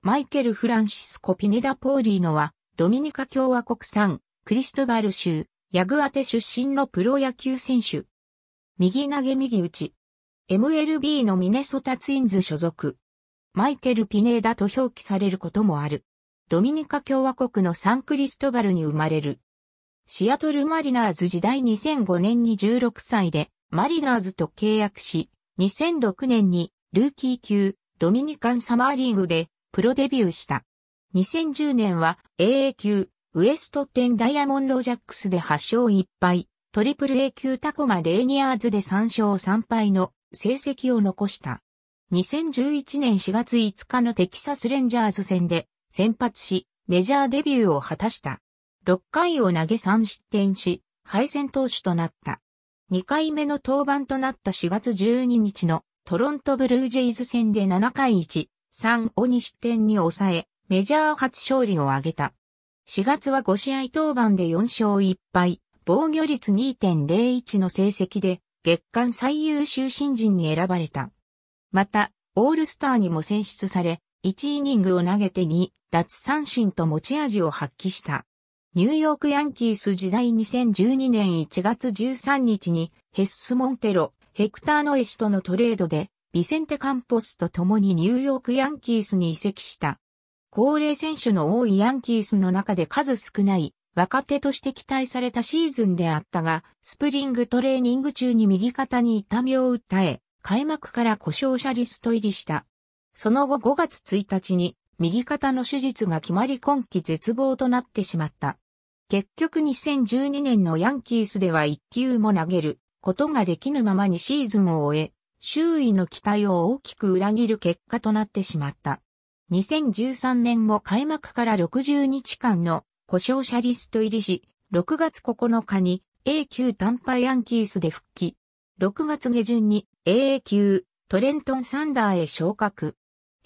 マイケル・フランシスコ・ピネダ・ポーリーノは、ドミニカ共和国産、クリストバル州、ヤグアテ出身のプロ野球選手。右投げ右打ち。MLB のミネソタツインズ所属。マイケル・ピネーダと表記されることもある。ドミニカ共和国のサンクリストバルに生まれる。シアトルマリナーズ時代2005年に16歳でマリナーズと契約し、2006年にルーキー級ドミニカンサマーリーグでプロデビューした。2010年は AA 級、ウエスト10ダイヤモンドジャックスで8勝1敗、トリプル A 級タコマレーニアーズで3勝3敗の成績を残した。2011年4月5日のテキサスレンジャーズ戦で先発し、メジャーデビューを果たした。6回を投げ3失点し、敗戦投手となった。2回目の登板となった4月12日のトロントブルージェイズ戦で7回1 3を2失点に抑え、メジャー初勝利を挙げた。4月は5試合登板で4勝1敗、防御率2.01の成績で、月間最優秀新人に選ばれた。また、オールスターにも選出され、1イニングを投げて2、奪三振と持ち味を発揮した。ニューヨークヤンキース時代2012年1月13日に、ヘッス・モンテロ、ヘクター・ノエシとのトレードで、ビセンテ・カンポスと共にニューヨークヤンキースに移籍した。高齢選手の多いヤンキースの中で数少ない若手として期待されたシーズンであったが、スプリングトレーニング中に右肩に痛みを訴え、開幕から故障者リスト入りした。その後5月1日に右肩の手術が決まり今季絶望となってしまった。結局2012年のヤンキースでは1球も投げることができぬままにシーズンを終え、周囲の期待を大きく裏切る結果となってしまった。2013年も開幕から60日間の故障者リスト入りし、6月9日に A 級短敗ヤンキースで復帰。6月下旬に AA 級トレントンサンダーへ昇格。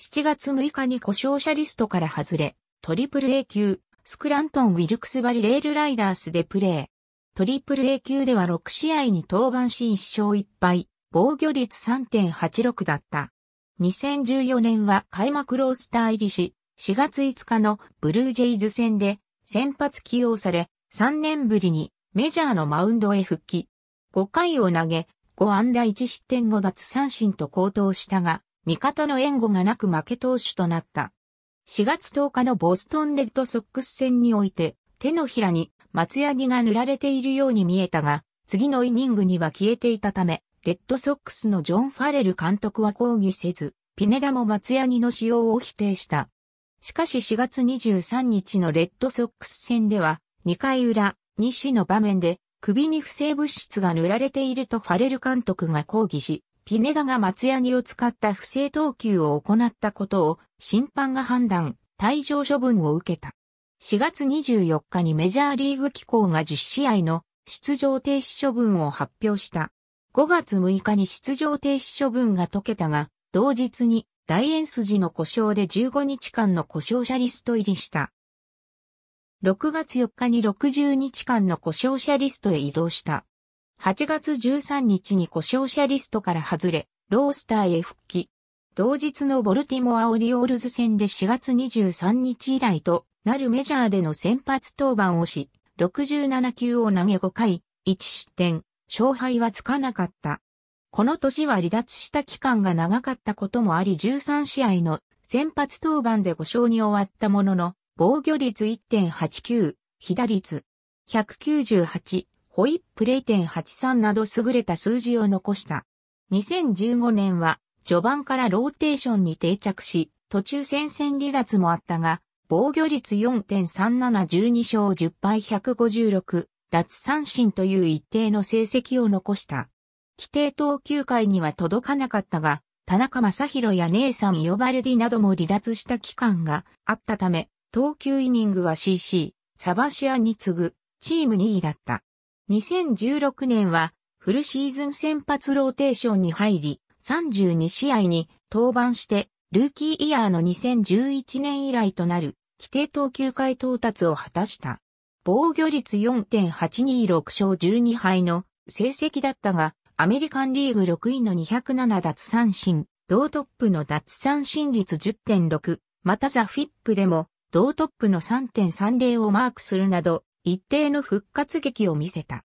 7月6日に故障者リストから外れ、トリプル A 級スクラントン・ウィルクスバリレールライダースでプレー。トリプル A 級では6試合に登板し1勝1敗。防御率3.86だった。2014年は開幕ロースター入りし、4月5日のブルージェイズ戦で先発起用され、3年ぶりにメジャーのマウンドへ復帰。5回を投げ、5安打1失点5奪三振と高騰したが、味方の援護がなく負け投手となった。4月10日のボストンレッドソックス戦において、手のひらに松ヤギが塗られているように見えたが、次のイニングには消えていたため、レッドソックスのジョン・ファレル監督は抗議せず、ピネダも松ヤニの使用を否定した。しかし4月23日のレッドソックス戦では、2回裏、西の場面で、首に不正物質が塗られているとファレル監督が抗議し、ピネダが松ヤニを使った不正投球を行ったことを審判が判断、退場処分を受けた。4月24日にメジャーリーグ機構が10試合の出場停止処分を発表した。5月6日に出場停止処分が解けたが、同日に大円筋の故障で15日間の故障者リスト入りした。6月4日に60日間の故障者リストへ移動した。8月13日に故障者リストから外れ、ロースターへ復帰。同日のボルティモアオリオールズ戦で4月23日以来となるメジャーでの先発登板をし、67球を投げ5回、1失点、勝敗はつかなかった。この年は離脱した期間が長かったこともあり13試合の先発登板で5勝に終わったものの、防御率1.89、被打率198、ホイップ0.83など優れた数字を残した。2015年は序盤からローテーションに定着し、途中戦線離脱もあったが、防御率4.3712勝10敗156、奪三振という一定の成績を残した。規定投球回には届かなかったが、田中正宏や姉さん呼ばれディなども離脱した期間があったため、投球イニングは CC、サバシアに次ぐ、チーム2位だった。2016年は、フルシーズン先発ローテーションに入り、32試合に登板して、ルーキーイヤーの2011年以来となる、規定投球回到達を果たした。防御率4.826勝12敗の成績だったが、アメリカンリーグ6位の207奪三振、同トップの奪三振率10.6、またザ・フィップでも同トップの3.30をマークするなど、一定の復活劇を見せた。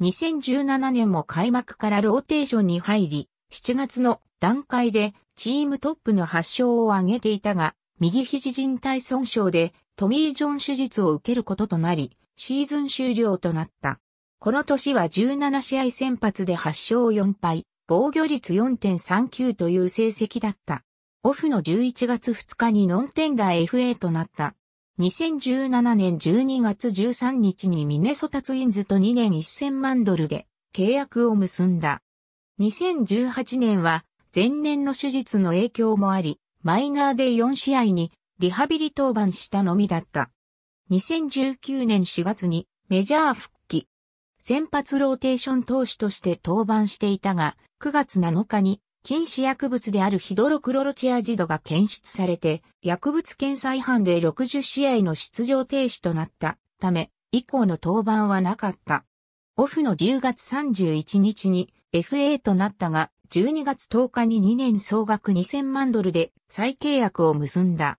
2017年も開幕からローテーションに入り、7月の段階でチームトップの8勝を挙げていたが、右肘靭帯損傷でトミー・ジョン手術を受けることとなり、シーズン終了となった。この年は17試合先発で8勝4敗、防御率4.39という成績だった。オフの11月2日にノンテンダー FA となった。2017年12月13日にミネソタツインズと2年1000万ドルで契約を結んだ。2018年は前年の手術の影響もあり、マイナーで4試合にリハビリ登板したのみだった。2019年4月にメジャー復帰。先発ローテーション投手として登板していたが、9月7日に禁止薬物であるヒドロクロロチアジドが検出されて、薬物検査違反で60試合の出場停止となったため、以降の登板はなかった。オフの10月31日に FA となったが、12月10日に2年総額2000万ドルで再契約を結んだ。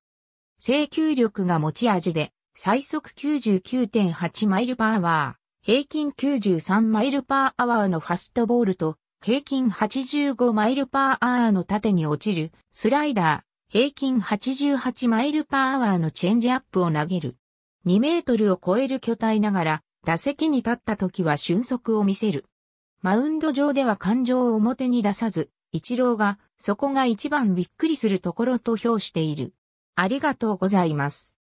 請求力が持ち味で、最速99.8マイルパーワー、平均93マイルパーアワーのファストボールと、平均85マイルパーアワーの縦に落ちるスライダー、平均88マイルパーアワーのチェンジアップを投げる。2メートルを超える巨体ながら、打席に立った時は俊足を見せる。マウンド上では感情を表に出さず、一郎が、そこが一番びっくりするところと評している。ありがとうございます。